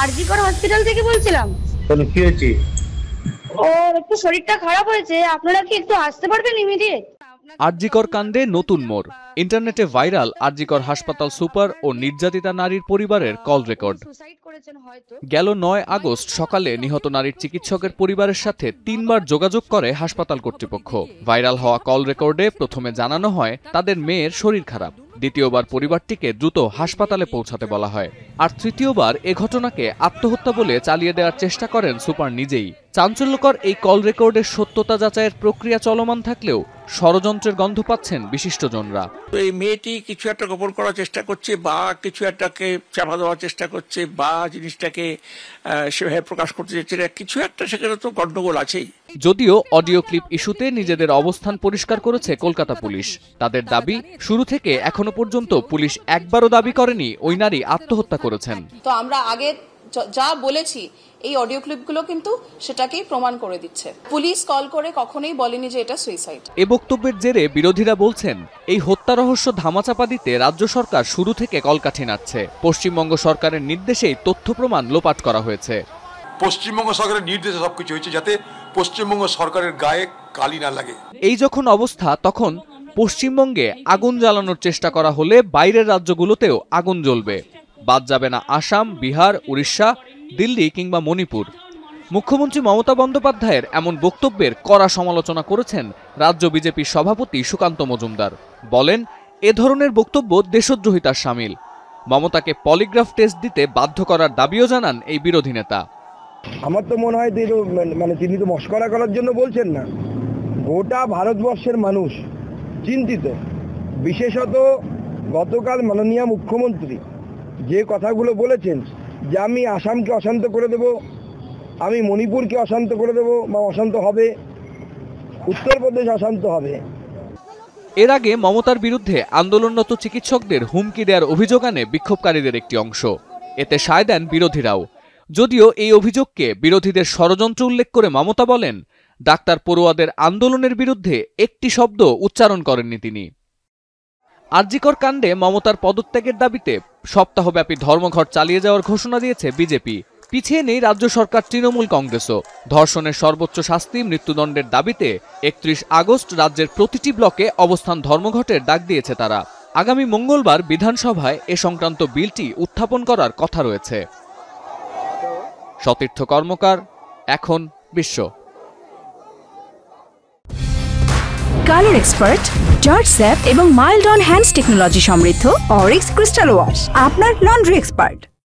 RG Kar hospital থেকে বলছিলাম কি হয়েছে ওর একটু শরীরটা খারাপ হয়েছে আপনারা কি একটু আসতে পারবেন ইমিডিয়েট আরজিকর কাণ্ডে নতুন ইন্টারনেটে ভাইরাল আরজিকর হাসপাতাল সুপার ও নির্যাতিতা নারীর পরিবারের কল রেকর্ড গেল নয় আগস্ট সকালে নিহত নারীর চিকিৎসকের পরিবারের সাথে তিনবার যোগাযোগ করে হাসপাতাল কর্তৃপক্ষ ভাইরাল হওয়া কল রেকর্ডে প্রথমে জানানো হয় তাদের মেয়ের শরীর খারাপ দ্বিতীয়বার পরিবারটিকে দ্রুত হাসপাতালে পৌঁছাতে বলা হয় আর তৃতীয়বার এ ঘটনাকে আত্মহত্যা বলে চালিয়ে দেওয়ার চেষ্টা করেন সুপার নিজেই চাঞ্চল্যকর এই কল রেকর্ডের সত্যতা যাচাইয়ের প্রক্রিয়া চলমান থাকলেও ষড়যন্ত্রের গন্ধ পাচ্ছেন বিশিষ্টজনরা এই মেয়েটি কিছু একটা গোপন করার চেষ্টা করছে বা কিছু একটাকে চাপা দেওয়ার চেষ্টা করছে বা জিনিসটাকে সেভাবে হ্যাঁ, প্রকাশ করতে চাইছে কিছু একটা সেখানে তো গণ্ডগোল আছেই যদিও অডিও ক্লিপ ইস্যুতে নিজেদের অবস্থান পরিষ্কার করেছে কলকাতা পুলিশ তাদের দাবি শুরু থেকে এখনো পর্যন্ত পুলিশ একবারও দাবি করেনি ওই নারী আত্মহত্যা করেছেন তো আমরা আগে যা বলেছি এই অডিও ক্লিপগুলো কিন্তু সেটাকেই প্রমাণ করে দিচ্ছে পুলিশ কল করে কখনোই বলেনি যে এটা সুইসাইড এ বক্তব্যের জেরে বিরোধীরা বলছেন এই হত্যা রহস্য ধামাচাপা দিতে রাজ্য সরকার শুরু থেকে কলকাঠি নাচ্ছে পশ্চিমবঙ্গ সরকারের নির্দেশেই তথ্য প্রমাণ লোপাট করা হয়েছে পশ্চিমবঙ্গ সরকারের নির্দেশে সবকিছু হয়েছে যাতে পশ্চিমবঙ্গ সরকারের গায়ে কালি না লাগে এই যখন অবস্থা তখন পশ্চিমবঙ্গে আগুন জ্বালানোর চেষ্টা করা হলে বাইরের রাজ্যগুলোতেও আগুন জ্বলবে বাদ যাবে না আসাম বিহার উড়িষ্যা দিল্লি কিংবা মণিপুর মুখ্যমন্ত্রী মমতা বন্দ্যোপাধ্যায়ের এমন বক্তব্যের কড়া সমালোচনা করেছেন রাজ্য বিজেপির সভাপতি সুকান্ত মজুমদার বলেন এ ধরনের বক্তব্য দেশদ্রোহিতার সামিল মমতাকে পলিগ্রাফ টেস্ট দিতে বাধ্য করার দাবিও জানান এই বিরোধী নেতা আমার তো মনে হয় তিনি তো মানে-, মানে তিনি তো মস্করা করার জন্য বলছেন না গোটা ভারতবর্ষের মানুষ চিন্তিত বিশেষত গতকাল মাননীয় মুখ্যমন্ত্রী যে কথাগুলো বলেছেন যে আমি আসামকে অশান্ত করে দেব আমি মণিপুরকে অশান্ত করে দেব বা অশান্ত হবে উত্তরপ্রদেশ অশান্ত হবে এর আগে মমতার বিরুদ্ধে আন্দোলনরত চিকিৎসকদের হুমকি দেওয়ার অভিযোগ আনে বিক্ষোভকারীদের একটি অংশ এতে সায় দেন বিরোধীরাও যদিও এই অভিযোগকে বিরোধীদের ষড়যন্ত্র উল্লেখ করে মমতা বলেন ডাক্তার পড়ুয়াদের আন্দোলনের বিরুদ্ধে একটি শব্দ উচ্চারণ করেননি তিনি আরজিকর কাণ্ডে মমতার পদত্যাগের দাবিতে সপ্তাহব্যাপী ধর্মঘট চালিয়ে যাওয়ার ঘোষণা দিয়েছে বিজেপি পিছিয়ে নেই রাজ্য সরকার তৃণমূল কংগ্রেসও ধর্ষণের সর্বোচ্চ শাস্তি মৃত্যুদণ্ডের দাবিতে একত্রিশ আগস্ট রাজ্যের প্রতিটি ব্লকে অবস্থান ধর্মঘটের ডাক দিয়েছে তারা আগামী মঙ্গলবার বিধানসভায় এ সংক্রান্ত বিলটি উত্থাপন করার কথা রয়েছে সতীর্থ কর্মকার এখন বিশ্ব কালার এক্সপার্ট জর্জ স্যাপ এবং মাইল্ড অন হ্যান্ডস টেকনোলজি সমৃদ্ধ অরিক্স ক্রিস্টাল ওয়াশ আপনার লন্ড্রি এক্সপার্ট